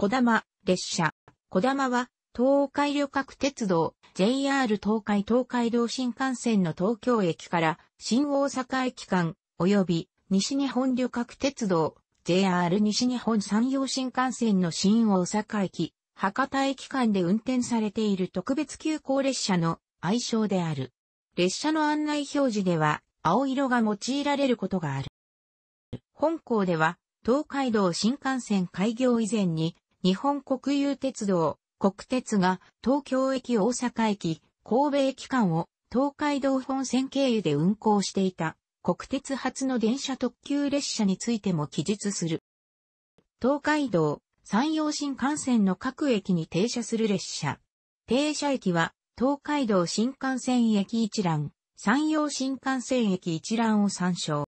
小玉、列車。小玉は、東海旅客鉄道、JR 東海東海道新幹線の東京駅から新大阪駅間、及び西日本旅客鉄道、JR 西日本山陽新幹線の新大阪駅、博多駅間で運転されている特別急行列車の愛称である。列車の案内表示では青色が用いられることがある。本校では東海道新幹線開業以前に日本国有鉄道、国鉄が東京駅大阪駅、神戸駅間を東海道本線経由で運行していた国鉄初の電車特急列車についても記述する。東海道、山陽新幹線の各駅に停車する列車。停車駅は東海道新幹線駅一覧、山陽新幹線駅一覧を参照。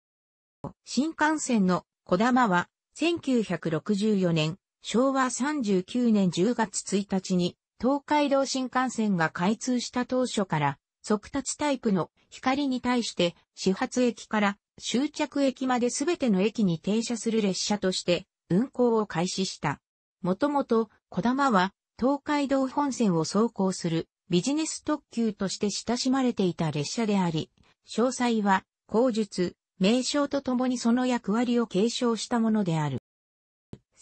新幹線の小玉は1964年昭和39年10月1日に東海道新幹線が開通した当初から速達タイプの光に対して始発駅から終着駅まで全ての駅に停車する列車として運行を開始した。もともと、小玉は東海道本線を走行するビジネス特急として親しまれていた列車であり、詳細は口述、名称とともにその役割を継承したものである。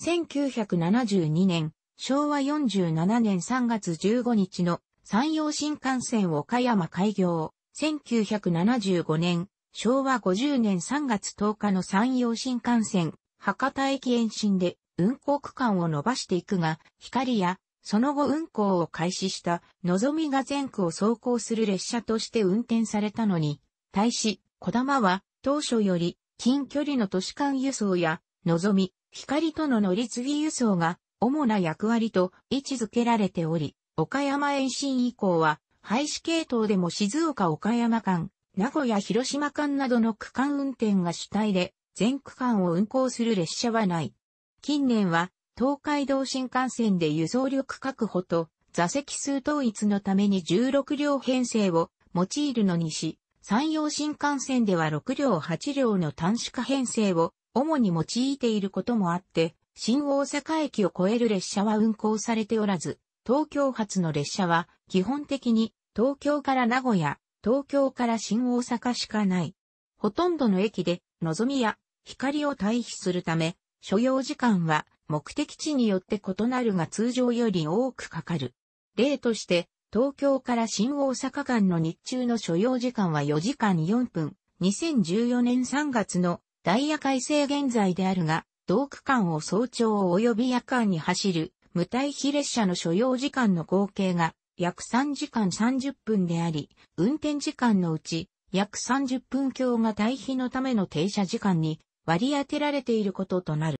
1972年、昭和47年3月15日の山陽新幹線岡山開業。1975年、昭和50年3月10日の山陽新幹線博多駅延伸で運行区間を伸ばしていくが、光やその後運行を開始したのぞみが全区を走行する列車として運転されたのに、対し、小玉は当初より近距離の都市間輸送やのぞみ、光との乗り継ぎ輸送が主な役割と位置づけられており、岡山延伸以降は、廃止系統でも静岡岡山間、名古屋広島間などの区間運転が主体で、全区間を運行する列車はない。近年は、東海道新幹線で輸送力確保と、座席数統一のために16両編成を用いるのにし、山陽新幹線では6両8両の短縮編成を主に用いていることもあって、新大阪駅を越える列車は運行されておらず、東京発の列車は基本的に東京から名古屋、東京から新大阪しかない。ほとんどの駅で、望みや光を退避するため、所要時間は目的地によって異なるが通常より多くかかる。例として、東京から新大阪間の日中の所要時間は4時間4分、2014年3月のダイヤ改正現在であるが、同区間を早朝及び夜間に走る無対比列車の所要時間の合計が約3時間30分であり、運転時間のうち約30分強が対比のための停車時間に割り当てられていることとなる。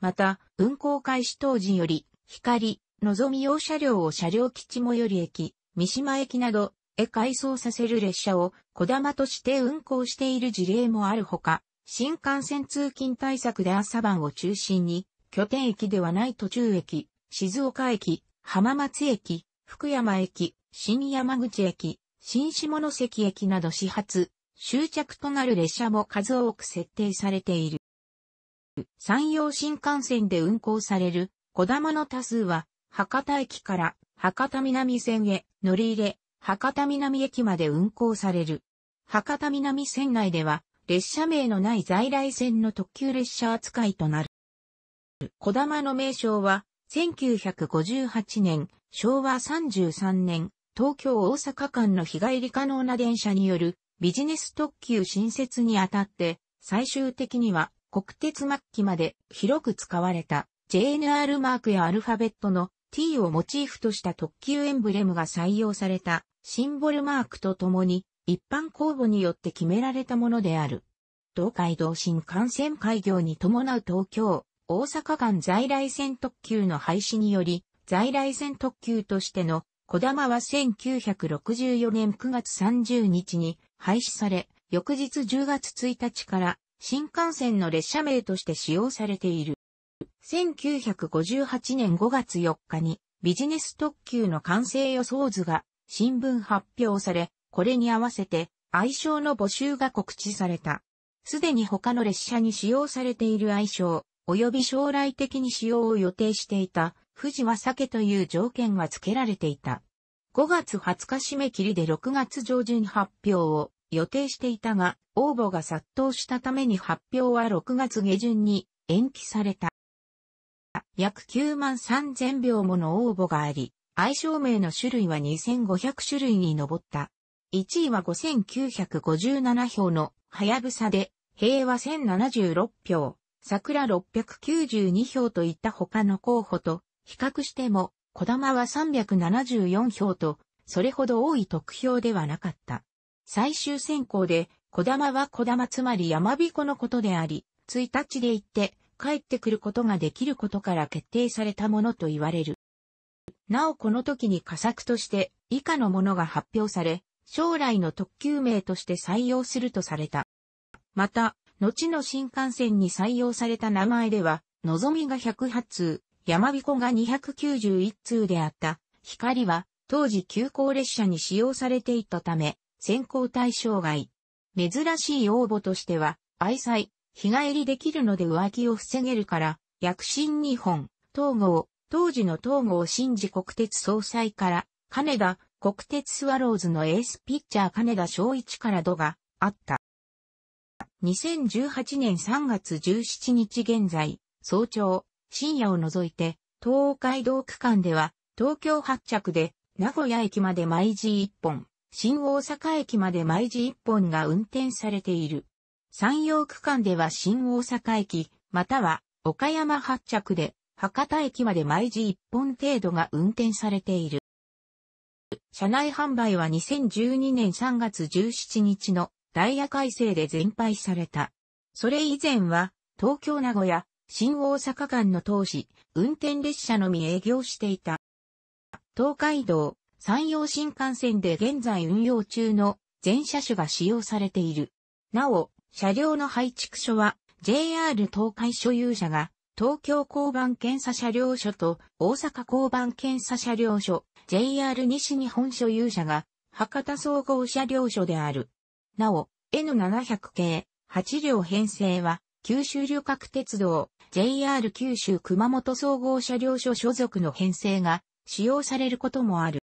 また、運行開始当時より、光、のぞみ用車両を車両基地最寄り駅、三島駅などへ改装させる列車を小玉として運行している事例もあるほか、新幹線通勤対策で朝晩を中心に、拠点駅ではない途中駅、静岡駅、浜松駅、福山駅、新山口駅、新下関駅など始発、終着となる列車も数多く設定されている。山陽新幹線で運行される、小玉の多数は、博多駅から博多南線へ乗り入れ、博多南駅まで運行される。博多南線内では、列車名のない在来線の特急列車扱いとなる。小玉の名称は、1958年、昭和33年、東京大阪間の日帰り可能な電車によるビジネス特急新設にあたって、最終的には国鉄末期まで広く使われた JNR マークやアルファベットの T をモチーフとした特急エンブレムが採用されたシンボルマークとともに一般公募によって決められたものである。東海道新幹線開業に伴う東京、大阪間在来線特急の廃止により、在来線特急としての小玉は1964年9月30日に廃止され、翌日10月1日から新幹線の列車名として使用されている。1958年5月4日にビジネス特急の完成予想図が新聞発表され、これに合わせて愛称の募集が告知された。すでに他の列車に使用されている愛称、及び将来的に使用を予定していた、富士は酒という条件が付けられていた。5月20日締め切りで6月上旬発表を予定していたが、応募が殺到したために発表は6月下旬に延期された。約9万3000票もの応募があり、愛称名の種類は2500種類に上った。1位は5957票の、はやぶさで、平和1076票、桜692票といった他の候補と、比較しても、小玉は374票と、それほど多い得票ではなかった。最終選考で、小玉は小玉つまり山彦のことであり、1日で行って、帰ってくることができることから決定されたものと言われる。なおこの時に佳作として以下のものが発表され、将来の特急名として採用するとされた。また、後の新幹線に採用された名前では、のぞみが108通、やまびこが291通であった、光は当時急行列車に使用されていたため、先行対象外。珍しい応募としては、愛妻、日帰りできるので浮気を防げるから、躍進日本、統合、当時の統合新治国鉄総裁から、金田、国鉄スワローズのエースピッチャー金田昭一から度があった。2018年3月17日現在、早朝、深夜を除いて、東海道区間では、東京発着で、名古屋駅まで毎時1本、新大阪駅まで毎時1本が運転されている。山陽区間では新大阪駅、または岡山発着で博多駅まで毎時1本程度が運転されている。車内販売は2012年3月17日のダイヤ改正で全廃された。それ以前は東京名古屋、新大阪間の当時、運転列車のみ営業していた。東海道、山陽新幹線で現在運用中の全車種が使用されている。なお、車両の配置所は JR 東海所有者が東京交番検査車両所と大阪交番検査車両所、JR 西日本所有者が博多総合車両所である。なお、N700 系8両編成は九州旅客鉄道 JR 九州熊本総合車両所所属の編成が使用されることもある。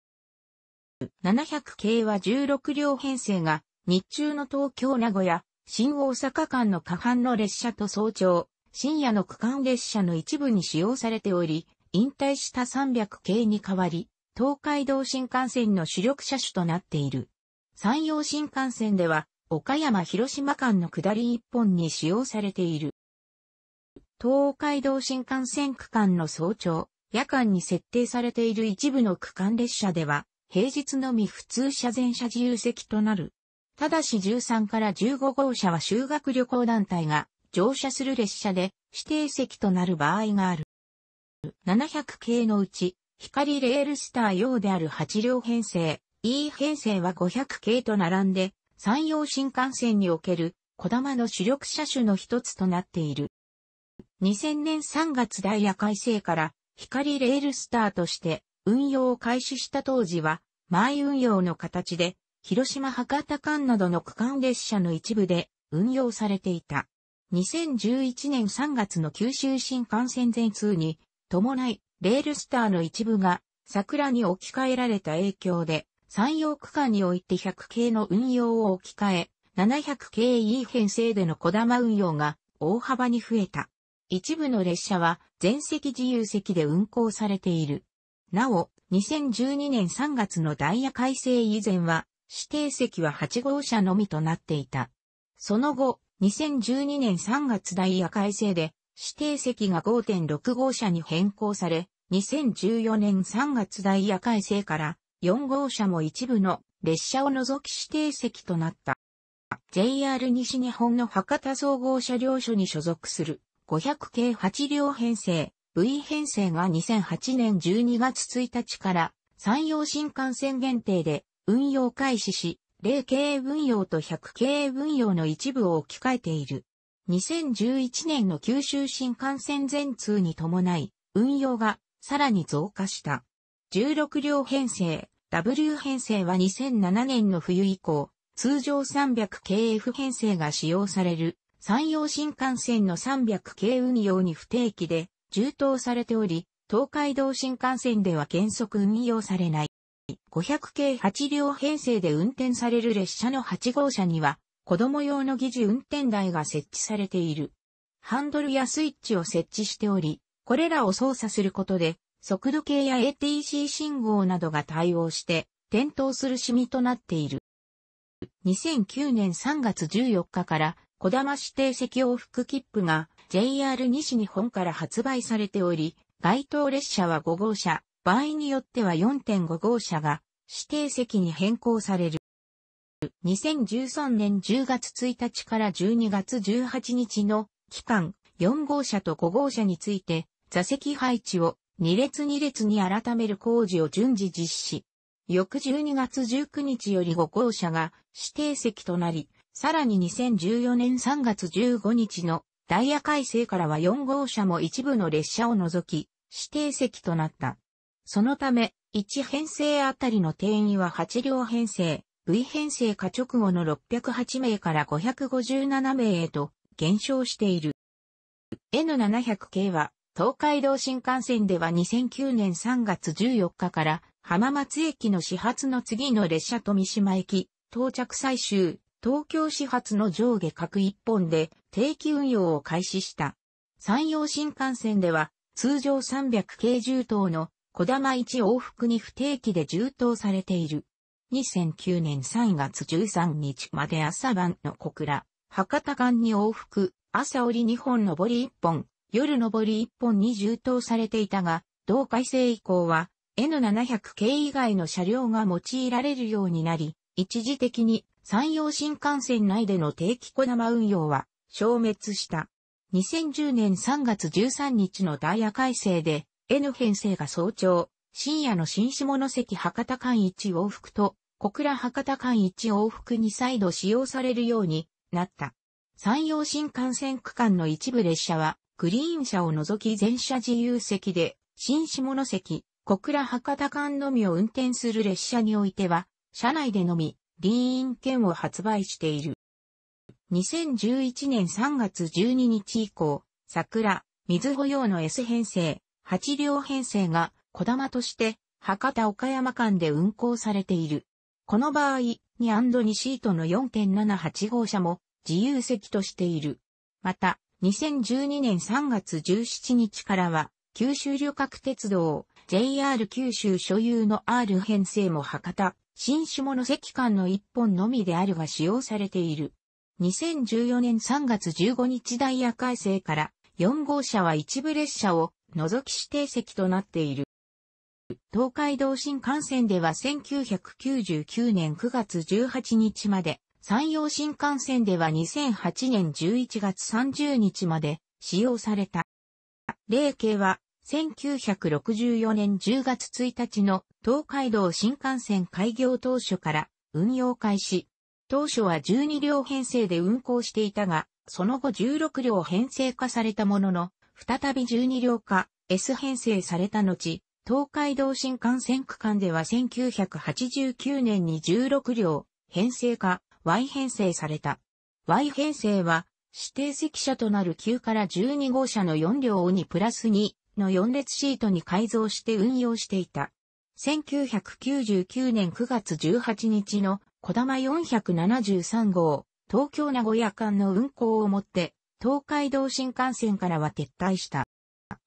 700系は16両編成が日中の東京名古屋新大阪間の下半の列車と早朝、深夜の区間列車の一部に使用されており、引退した300系に代わり、東海道新幹線の主力車種となっている。山陽新幹線では、岡山広島間の下り一本に使用されている。東海道新幹線区間の早朝、夜間に設定されている一部の区間列車では、平日のみ普通車全車自由席となるただし13から15号車は修学旅行団体が乗車する列車で指定席となる場合がある。700系のうち、光レールスター用である8両編成、E 編成は500系と並んで、山陽新幹線における、小玉の主力車種の一つとなっている。2000年3月ダイヤ改正から、光レールスターとして運用を開始した当時は、前運用の形で、広島博多間などの区間列車の一部で運用されていた。2011年3月の九州新幹線全通に伴い、レールスターの一部が桜に置き換えられた影響で、山陽区間において100系の運用を置き換え、700系 E 編成での小玉運用が大幅に増えた。一部の列車は全席自由席で運行されている。なお、2012年3月のダイヤ改正以前は、指定席は8号車のみとなっていた。その後、2012年3月ダイヤ改正で、指定席が5.6号車に変更され、2014年3月ダイヤ改正から4号車も一部の列車を除き指定席となった。JR 西日本の博多総合車両所に所属する500系8両編成 V 編成が2008年12月1日から山陽新幹線限定で運用開始し、0系運用と100系運用の一部を置き換えている。2011年の九州新幹線全通に伴い、運用がさらに増加した。16両編成、W 編成は2007年の冬以降、通常 300KF 編成が使用される、山陽新幹線の 300K 運用に不定期で充当されており、東海道新幹線では原則運用されない。500系8両編成で運転される列車の8号車には、子供用の疑似運転台が設置されている。ハンドルやスイッチを設置しており、これらを操作することで、速度計や ATC 信号などが対応して、点灯するシミとなっている。2009年3月14日から、小玉指定席往復切符が JR 西日本から発売されており、該当列車は5号車、場合によっては4.5号車が指定席に変更される。2013年10月1日から12月18日の期間4号車と5号車について座席配置を2列2列に改める工事を順次実施。翌12月19日より5号車が指定席となり、さらに2014年3月15日のダイヤ改正からは4号車も一部の列車を除き指定席となった。そのため、1編成あたりの定員は8両編成、V 編成化直後の608名から557名へと減少している。N700 系は、東海道新幹線では2009年3月14日から浜松駅の始発の次の列車と三島駅、到着最終、東京始発の上下各1本で定期運用を開始した。山陽新幹線では通常300系重等の小玉一往復に不定期で充当されている。2009年3月13日まで朝晩の小倉、博多間に往復、朝折2本上り1本、夜上り1本に充当されていたが、同改正以降は N700 系以外の車両が用いられるようになり、一時的に山陽新幹線内での定期小玉運用は消滅した。2010年3月13日のダイヤ改正で N 編成が早朝、深夜の新下関博多間一往復と、小倉博多間一往復に再度使用されるようになった。山陽新幹線区間の一部列車は、グリーン車を除き全車自由席で、新下関、小倉博多間のみを運転する列車においては、車内でのみ、リーン券を発売している。2011年3月12日以降、桜、水保用の S 編成、8両編成が、小玉として、博多岡山間で運行されている。この場合、2&2 シートの4.78号車も自由席としている。また、2012年3月17日からは、九州旅客鉄道、JR 九州所有の R 編成も博多、新下関間の一本のみであるが使用されている。2014年3月15日ダイヤ改正から4号車は一部列車を覗き指定席となっている。東海道新幹線では1999年9月18日まで、山陽新幹線では2008年11月30日まで使用された。例型は1964年10月1日の東海道新幹線開業当初から運用開始。当初は12両編成で運行していたが、その後16両編成化されたものの、再び12両化 S 編成された後、東海道新幹線区間では1989年に16両編成化 Y 編成された。Y 編成は指定席車となる9から12号車の4両を2プラス2の4列シートに改造して運用していた。1999年9月18日の小玉473号東京名古屋間の運行をもって東海道新幹線からは撤退した。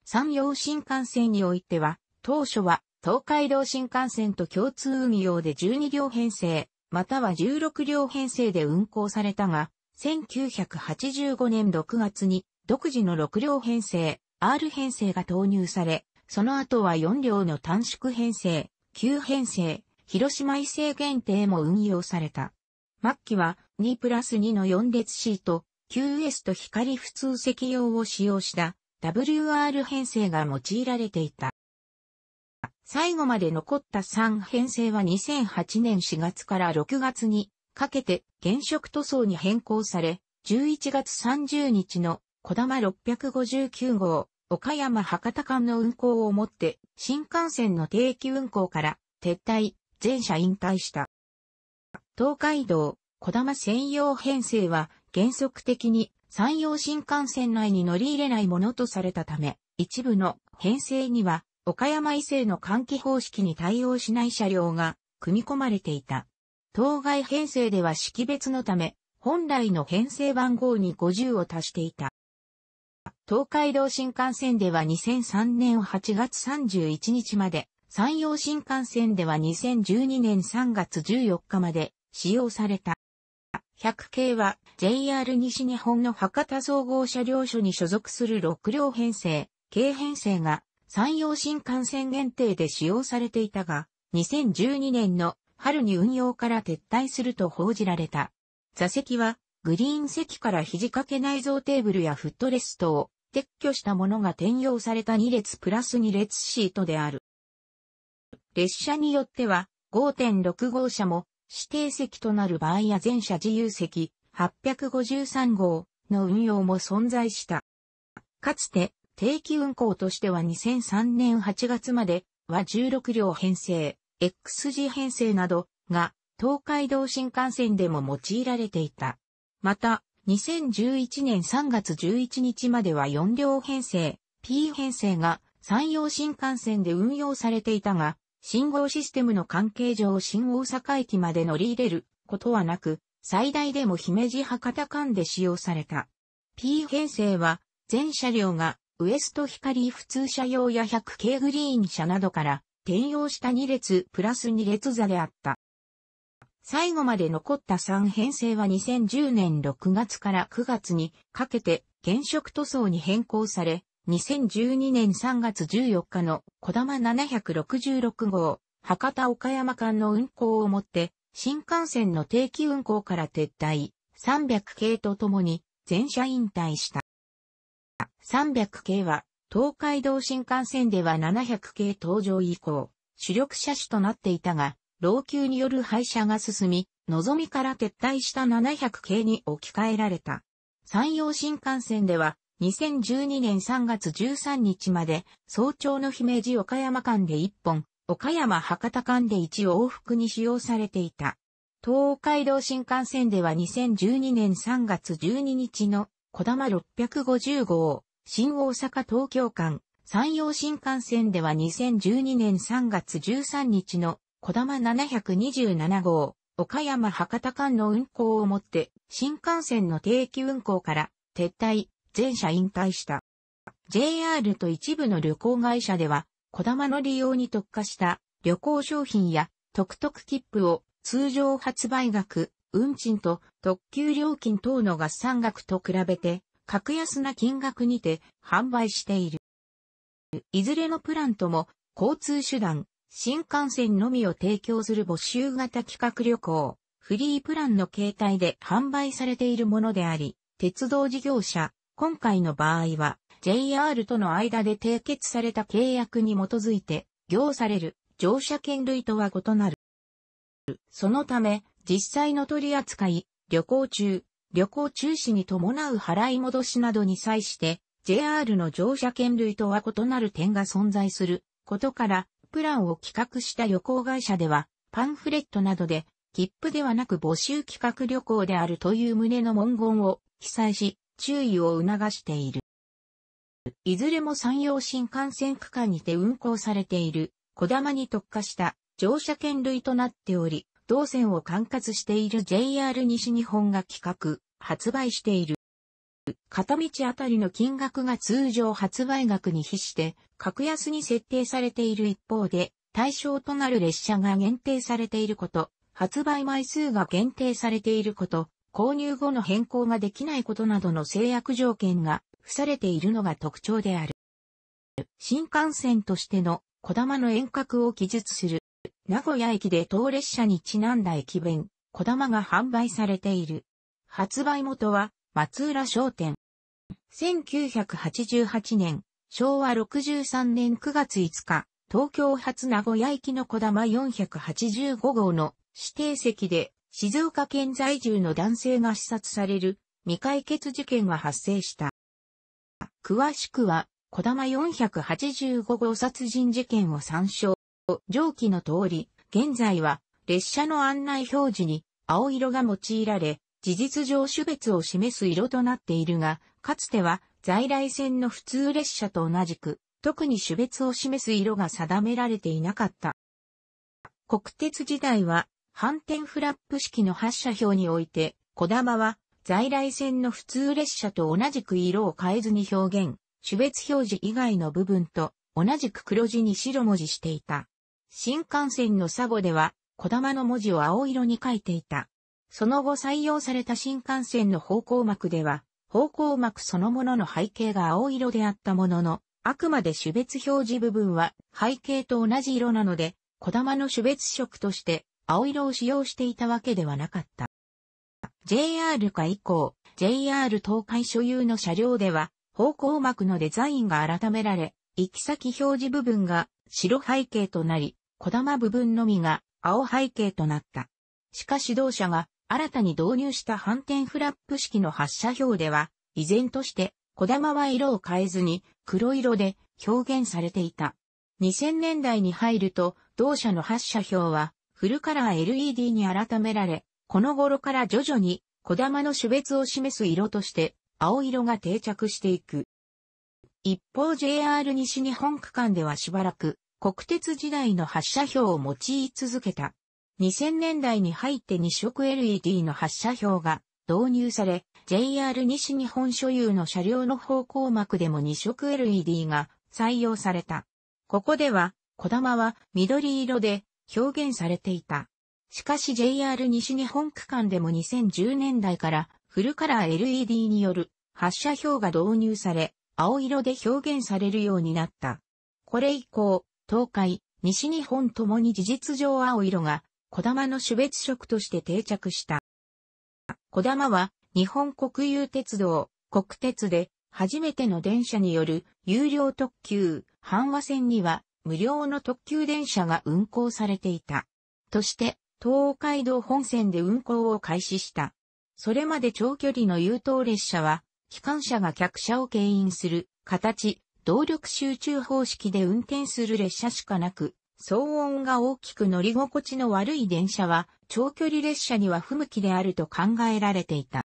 山陽新幹線においては、当初は東海道新幹線と共通運用で12両編成、または16両編成で運行されたが、1985年6月に独自の6両編成、R 編成が投入され、その後は4両の短縮編成、9編成、広島伊勢限定も運用された。末期は2プラス2の4列シート、QS と光普通石用を使用した WR 編成が用いられていた。最後まで残った3編成は2008年4月から6月にかけて原色塗装に変更され、11月30日の小玉659号、岡山博多間の運行をもって新幹線の定期運行から撤退、全車引退した。東海道、小玉専用編成は原則的に山陽新幹線内に乗り入れないものとされたため、一部の編成には岡山伊勢の換気方式に対応しない車両が組み込まれていた。当該編成では識別のため、本来の編成番号に50を足していた。東海道新幹線では2003年8月31日まで、山陽新幹線では2012年3月14日まで使用された。100系は JR 西日本の博多総合車両所に所属する6両編成、軽編成が山陽新幹線限定で使用されていたが、2012年の春に運用から撤退すると報じられた。座席はグリーン席から肘掛け内蔵テーブルやフットレストを撤去したものが転用された2列プラス2列シートである。列車によっては5.6号車も指定席となる場合や全車自由席853号の運用も存在した。かつて定期運行としては2003年8月までは16両編成、x 字編成などが東海道新幹線でも用いられていた。また、2011年3月11日までは4両編成、P 編成が山陽新幹線で運用されていたが、信号システムの関係上新大阪駅まで乗り入れることはなく、最大でも姫路博多間で使用された。P 編成は、全車両がウエスト光普通車用や 100K グリーン車などから転用した2列プラス2列座であった。最後まで残った3編成は2010年6月から9月にかけて現職塗装に変更され、2012年3月14日の小玉766号、博多岡山間の運行をもって、新幹線の定期運行から撤退、300系とともに全車引退した。300系は、東海道新幹線では700系登場以降、主力車種となっていたが、老朽による廃車が進み、望みから撤退した700系に置き換えられた。山陽新幹線では、2012年3月13日まで、早朝の姫路岡山間で1本、岡山博多間で1往復に使用されていた。東海道新幹線では2012年3月12日の小玉650号、新大阪東京間、山陽新幹線では2012年3月13日の小玉727号、岡山博多間の運行をもって、新幹線の定期運行から撤退、全社引退した。JR と一部の旅行会社では、小玉の利用に特化した旅行商品や特特切符を通常発売額、運賃と特急料金等の合算額と比べて、格安な金額にて販売している。いずれのプランとも交通手段、新幹線のみを提供する募集型企画旅行、フリープランの形態で販売されているものであり、鉄道事業者、今回の場合は、JR との間で締結された契約に基づいて、行される乗車券類とは異なる。そのため、実際の取り扱い、旅行中、旅行中止に伴う払い戻しなどに際して、JR の乗車券類とは異なる点が存在することから、プランを企画した旅行会社では、パンフレットなどで、切符ではなく募集企画旅行であるという旨の文言を記載し、注意を促している。いずれも山陽新幹線区間にて運行されている、小玉に特化した乗車券類となっており、同線を管轄している JR 西日本が企画、発売している。片道あたりの金額が通常発売額に比して、格安に設定されている一方で、対象となる列車が限定されていること、発売枚数が限定されていること、購入後の変更ができないことなどの制約条件が付されているのが特徴である。新幹線としての小玉の遠隔を記述する名古屋駅で当列車にちなんだ駅弁、小玉が販売されている。発売元は松浦商店。1988年、昭和63年9月5日、東京発名古屋行きの小玉485号の指定席で静岡県在住の男性が視殺される未解決事件が発生した。詳しくは、小玉485号殺人事件を参照。上記の通り、現在は列車の案内表示に青色が用いられ、事実上種別を示す色となっているが、かつては在来線の普通列車と同じく、特に種別を示す色が定められていなかった。国鉄時代は反転フラップ式の発射表において、小玉は在来線の普通列車と同じく色を変えずに表現、種別表示以外の部分と同じく黒字に白文字していた。新幹線のサゴでは、小玉の文字を青色に書いていた。その後採用された新幹線の方向幕では、方向幕そのものの背景が青色であったものの、あくまで種別表示部分は背景と同じ色なので、小玉の種別色として青色を使用していたわけではなかった。JR 化以降、JR 東海所有の車両では、方向幕のデザインが改められ、行き先表示部分が白背景となり、小玉部分のみが青背景となった。しかし同社が新たに導入した反転フラップ式の発射表では、依然として小玉は色を変えずに黒色で表現されていた。2000年代に入ると同社の発射表はフルカラー LED に改められ、この頃から徐々に、小玉の種別を示す色として、青色が定着していく。一方 JR 西日本区間ではしばらく、国鉄時代の発射表を用い続けた。2000年代に入って2色 LED の発射表が導入され、JR 西日本所有の車両の方向幕でも2色 LED が採用された。ここでは、小玉は緑色で表現されていた。しかし JR 西日本区間でも2010年代からフルカラー LED による発射表が導入され、青色で表現されるようになった。これ以降、東海、西日本ともに事実上青色が、小玉の種別色として定着した。小玉は、日本国有鉄道、国鉄で、初めての電車による有料特急、阪和線には無料の特急電車が運行されていた。として、東海道本線で運行を開始した。それまで長距離の優等列車は、機関車が客車を牽引する形、動力集中方式で運転する列車しかなく、騒音が大きく乗り心地の悪い電車は、長距離列車には不向きであると考えられていた。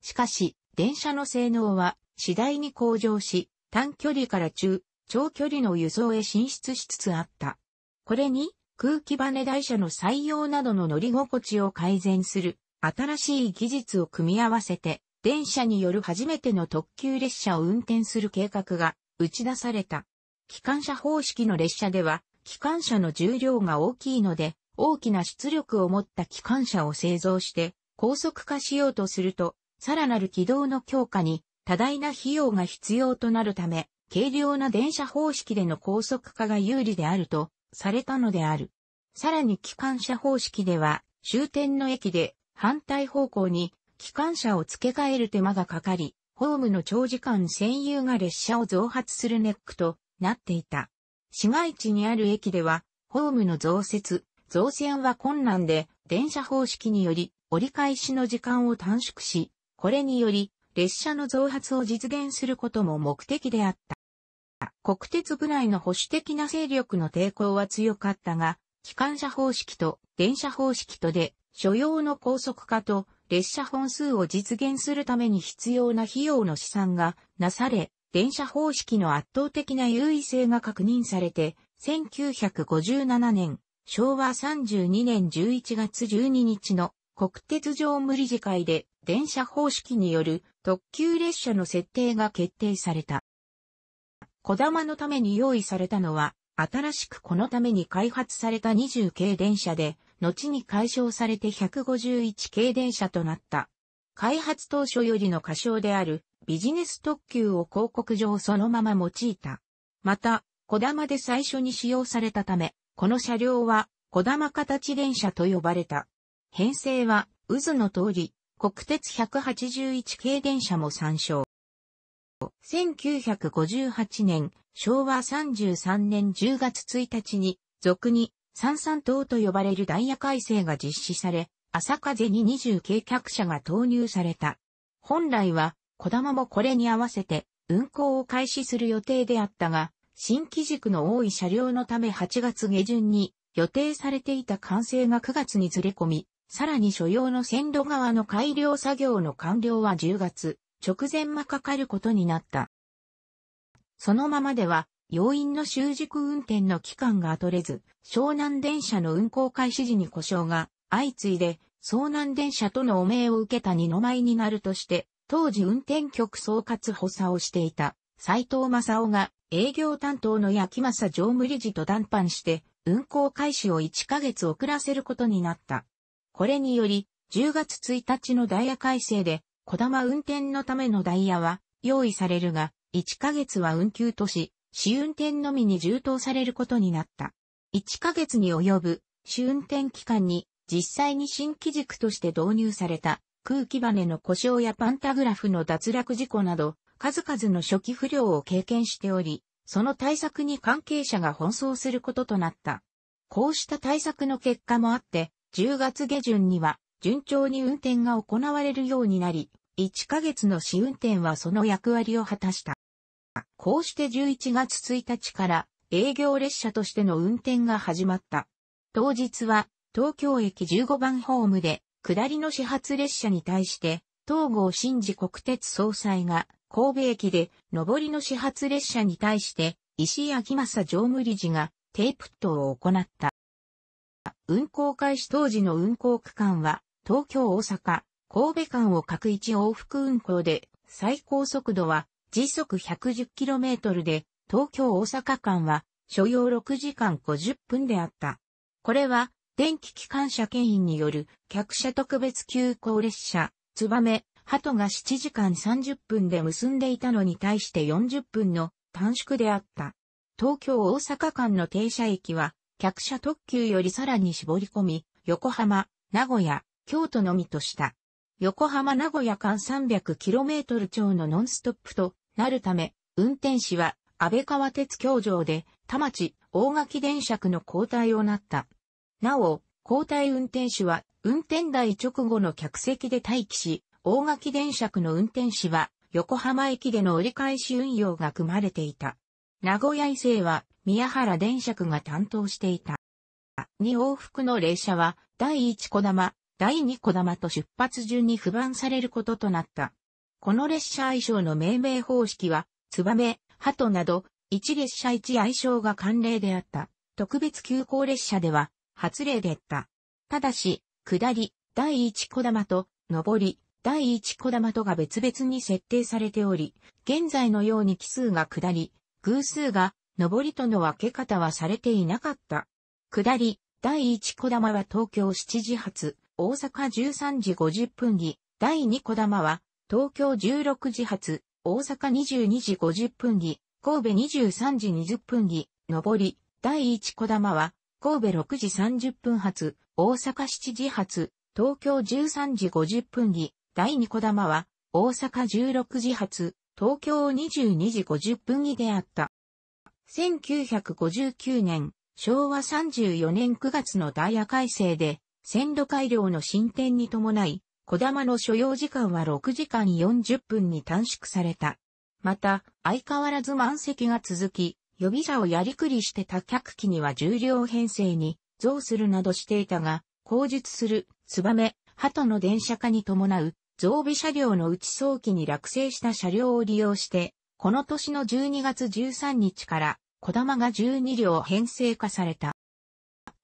しかし、電車の性能は次第に向上し、短距離から中、長距離の輸送へ進出しつつあった。これに、空気バネ台車の採用などの乗り心地を改善する、新しい技術を組み合わせて、電車による初めての特急列車を運転する計画が打ち出された。機関車方式の列車では、機関車の重量が大きいので、大きな出力を持った機関車を製造して、高速化しようとすると、さらなる軌道の強化に多大な費用が必要となるため、軽量な電車方式での高速化が有利であるとされたのである。さらに機関車方式では終点の駅で反対方向に機関車を付け替える手間がかかり、ホームの長時間占有が列車を増発するネックとなっていた。市街地にある駅では、ホームの増設、増線は困難で、電車方式により折り返しの時間を短縮し、これにより列車の増発を実現することも目的であった。国鉄部内の保守的な勢力の抵抗は強かったが、機関車方式と電車方式とで、所要の高速化と列車本数を実現するために必要な費用の試算がなされ、電車方式の圧倒的な優位性が確認されて、1957年、昭和32年11月12日の国鉄上無理事会で電車方式による特急列車の設定が決定された。小玉のために用意されたのは、新しくこのために開発された20系電車で、後に解消されて151系電車となった。開発当初よりの過小であるビジネス特急を広告上そのまま用いた。また、小玉で最初に使用されたため、この車両は小玉形電車と呼ばれた。編成は渦の通り、国鉄181系電車も参照。1958年、昭和33年10月1日に、俗に、三三島と呼ばれるダイヤ改正が実施され、朝風に20軽客車が投入された。本来は、小玉もこれに合わせて、運行を開始する予定であったが、新機軸の多い車両のため8月下旬に、予定されていた完成が9月にずれ込み、さらに所要の線路側の改良作業の完了は10月。直前まかかることになった。そのままでは、要因の習熟運転の期間が取れず、湘南電車の運行開始時に故障が相次いで、湘南電車との汚名を受けた二の舞になるとして、当時運転局総括補佐をしていた斎藤正夫が営業担当の焼正常務理事と談判して運行開始を1ヶ月遅らせることになった。これにより10月1日のダイヤ改正で小玉運転のためのダイヤは用意されるが、1ヶ月は運休とし、試運転のみに充当されることになった。1ヶ月に及ぶ試運転期間に実際に新機軸として導入された空気バネの故障やパンタグラフの脱落事故など数々の初期不良を経験しており、その対策に関係者が奔走することとなった。こうした対策の結果もあって、10月下旬には順調に運転が行われるようになり、1ヶ月の試運転はその役割を果たした。こうして11月1日から営業列車としての運転が始まった。当日は東京駅15番ホームで下りの始発列車に対して東郷新治国鉄総裁が神戸駅で上りの始発列車に対して石井明正常務理事がテープットを行った。運行開始当時の運行区間は東京大阪、神戸間を各一往復運行で、最高速度は時速 110km で、東京大阪間は所要6時間50分であった。これは、電気機関車牽引による客車特別急行列車、ツバメ、鳩が7時間30分で結んでいたのに対して40分の短縮であった。東京大阪間の停車駅は、客車特急よりさらに絞り込み、横浜、名古屋、京都のみとした。横浜名古屋間 300km 超のノンストップとなるため、運転士は安倍川鉄橋上で田町大垣電車区の交代をなった。なお、交代運転士は運転台直後の客席で待機し、大垣電車区の運転士は横浜駅での折り返し運用が組まれていた。名古屋伊勢は宮原電車区が担当していた。2往復の列車は第1小玉第2小玉と出発順に不番されることとなった。この列車愛称の命名方式は、ツバメ、鳩など、一列車一愛称が慣例であった。特別急行列車では、初例であった。ただし、下り、第1小玉と、上り、第1小玉とが別々に設定されており、現在のように奇数が下り、偶数が上りとの分け方はされていなかった。下り、第1小玉は東京7時発、大阪13時50分に、第2小玉は、東京16時発、大阪22時50分に、神戸23時20分に、上り、第1小玉は、神戸6時30分発、大阪7時発、東京13時50分に、第2小玉は、大阪16時発、東京22時50分にであった。1959年、昭和34年9月のダイヤ改正で、線路改良の進展に伴い、小玉の所要時間は6時間40分に短縮された。また、相変わらず満席が続き、予備車をやりくりして多客機には重量編成に増するなどしていたが、後述する、ツバメ、鳩の電車化に伴う、増備車両の内ち早期に落成した車両を利用して、この年の12月13日から、小玉が12両編成化された。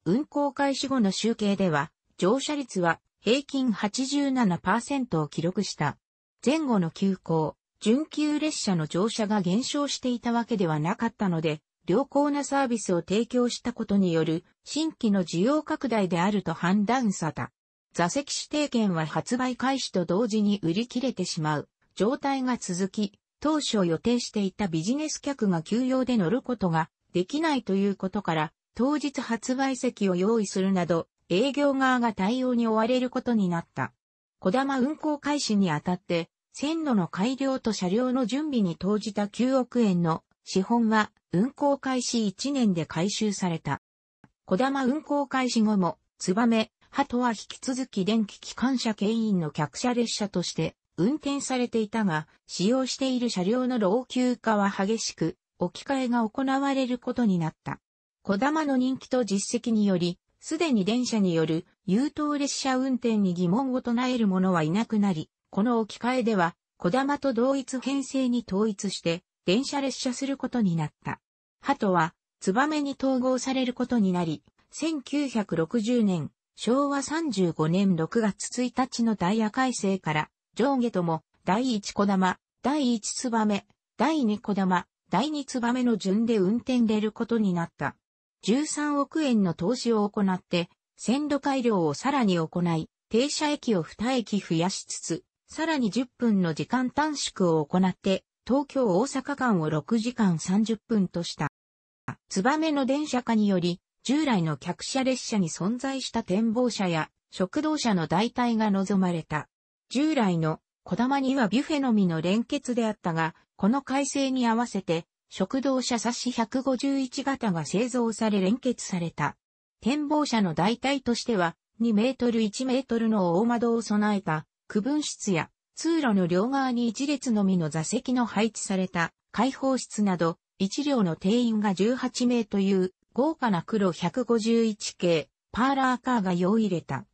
運行開始後の集計では、乗車率は平均87%を記録した。前後の急行、準急列車の乗車が減少していたわけではなかったので、良好なサービスを提供したことによる新規の需要拡大であると判断された。座席指定券は発売開始と同時に売り切れてしまう状態が続き、当初予定していたビジネス客が休養で乗ることができないということから、当日発売席を用意するなど、営業側が対応に追われることになった。小玉運行開始にあたって、線路の改良と車両の準備に投じた9億円の資本は運行開始1年で回収された。小玉運行開始後も、ツバメ、ハトは引き続き電気機関車牽引の客車列車として運転されていたが、使用している車両の老朽化は激しく、置き換えが行われることになった。小玉の人気と実績により、すでに電車による優等列車運転に疑問を唱える者はいなくなり、この置き換えでは、小玉と同一編成に統一して、電車列車することになった。鳩は、ツバメに統合されることになり、1960年、昭和35年6月1日のダイヤ改正から、上下とも、第1小玉、第1ツバメ、第2小玉、第2ツバメの順で運転出ることになった。13億円の投資を行って、線路改良をさらに行い、停車駅を2駅増やしつつ、さらに10分の時間短縮を行って、東京大阪間を6時間30分とした。ツバメの電車化により、従来の客車列車に存在した展望車や食堂車の代替が望まれた。従来の小玉にはビュフェのみの連結であったが、この改正に合わせて食堂車冊子151型が製造され連結された。展望車の代替としては、2メートル1メートルの大窓を備えた区分室や通路の両側に一列のみの座席の配置された開放室など、一両の定員が18名という豪華な黒151系パーラーカーが用意入れた。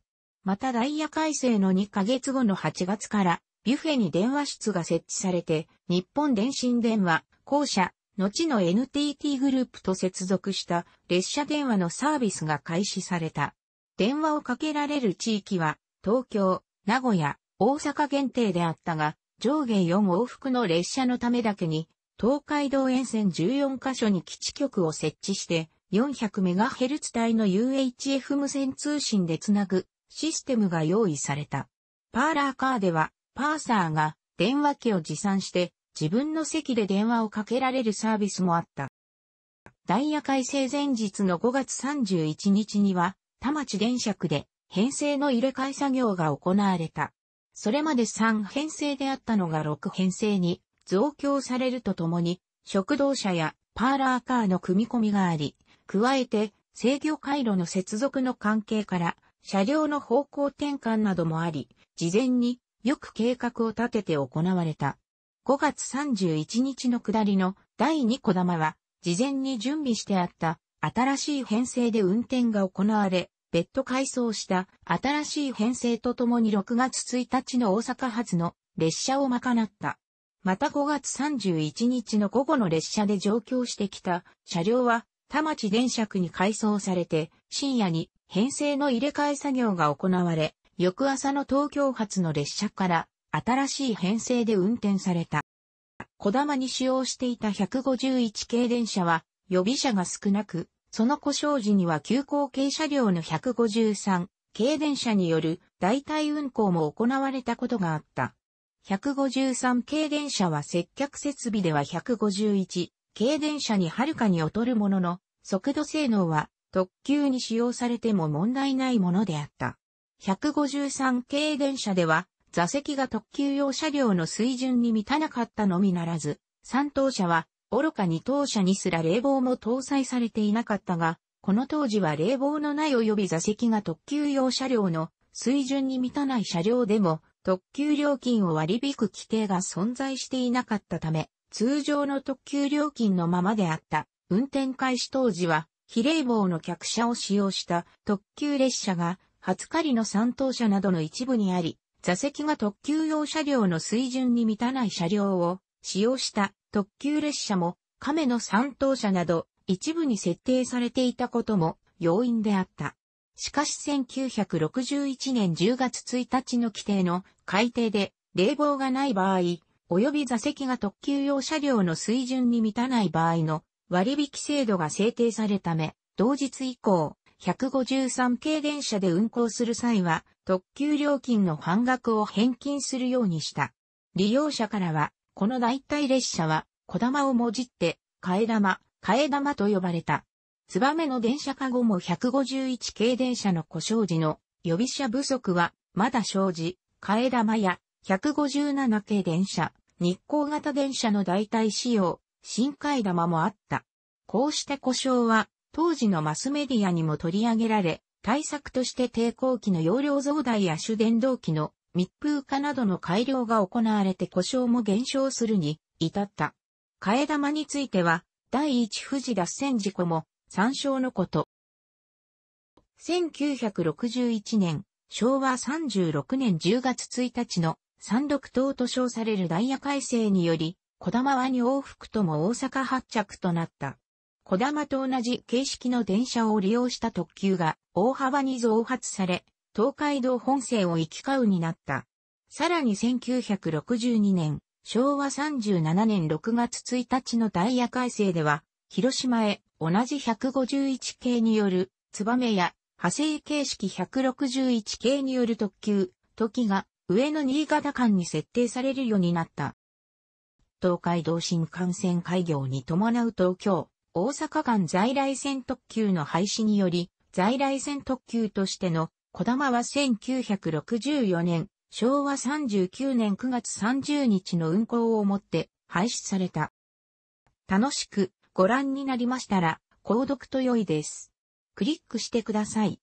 またダイヤ改正の2ヶ月後の8月からビュフェに電話室が設置されて日本電信電話、校舎、後の NTT グループと接続した列車電話のサービスが開始された。電話をかけられる地域は、東京、名古屋、大阪限定であったが、上下4往復の列車のためだけに、東海道沿線14カ所に基地局を設置して、400MHz 帯の UHF 無線通信でつなぐシステムが用意された。パーラーカーでは、パーサーが電話機を持参して自分の席で電話をかけられるサービスもあった。ダイヤ改正前日の5月31日には、田町電車区で編成の入れ替え作業が行われた。それまで3編成であったのが6編成に増強されるとともに、食堂車やパーラーカーの組み込みがあり、加えて制御回路の接続の関係から、車両の方向転換などもあり、事前によく計画を立てて行われた。5月31日の下りの第2小玉は、事前に準備してあった新しい編成で運転が行われ、別途改装した新しい編成とともに6月1日の大阪発の列車を賄った。また5月31日の午後の列車で上京してきた車両は田町電車区に改装されて深夜に編成の入れ替え作業が行われ、翌朝の東京発の列車から新しい編成で運転された。小玉に使用していた151系電車は予備車が少なく、その故障時には急行軽車両の153系電車による代替運行も行われたことがあった。153系電車は接客設備では151系電車にはるかに劣るものの、速度性能は特急に使用されても問題ないものであった。153系電車では座席が特急用車両の水準に満たなかったのみならず、三等車は、愚か二等車にすら冷房も搭載されていなかったが、この当時は冷房のない及び座席が特急用車両の水準に満たない車両でも特急料金を割り引く規定が存在していなかったため、通常の特急料金のままであった。運転開始当時は、非冷房の客車を使用した特急列車が、初狩りの三等車などの一部にあり、座席が特急用車両の水準に満たない車両を使用した特急列車も亀の三等車など一部に設定されていたことも要因であった。しかし1961年10月1日の規定の改定で冷房がない場合、及び座席が特急用車両の水準に満たない場合の割引制度が制定されため、同日以降、153系電車で運行する際は、特急料金の半額を返金するようにした。利用者からは、この代替列車は、小玉をもじって、替え玉、替え玉と呼ばれた。ツバメの電車化後も151系電車の故障時の予備車不足は、まだ生じ、替え玉や157系電車、日光型電車の代替使用、新替え玉もあった。こうして故障は、当時のマスメディアにも取り上げられ、対策として抵抗器の容量増大や主電動機の密封化などの改良が行われて故障も減少するに至った。替え玉については、第一富士脱線事故も参照のこと。1961年、昭和36年10月1日の三六島と称されるダイヤ改正により、小玉はに往復とも大阪発着となった。小玉と同じ形式の電車を利用した特急が大幅に増発され、東海道本線を行き交うになった。さらに1962年、昭和37年6月1日のダイヤ改正では、広島へ同じ151系による、ツバメや、派生形式161系による特急、時が上の新潟間に設定されるようになった。東海道新幹線開業に伴う東京、大阪間在来線特急の廃止により、在来線特急としての、小玉は1964年、昭和39年9月30日の運行をもって廃止された。楽しくご覧になりましたら、購読と良いです。クリックしてください。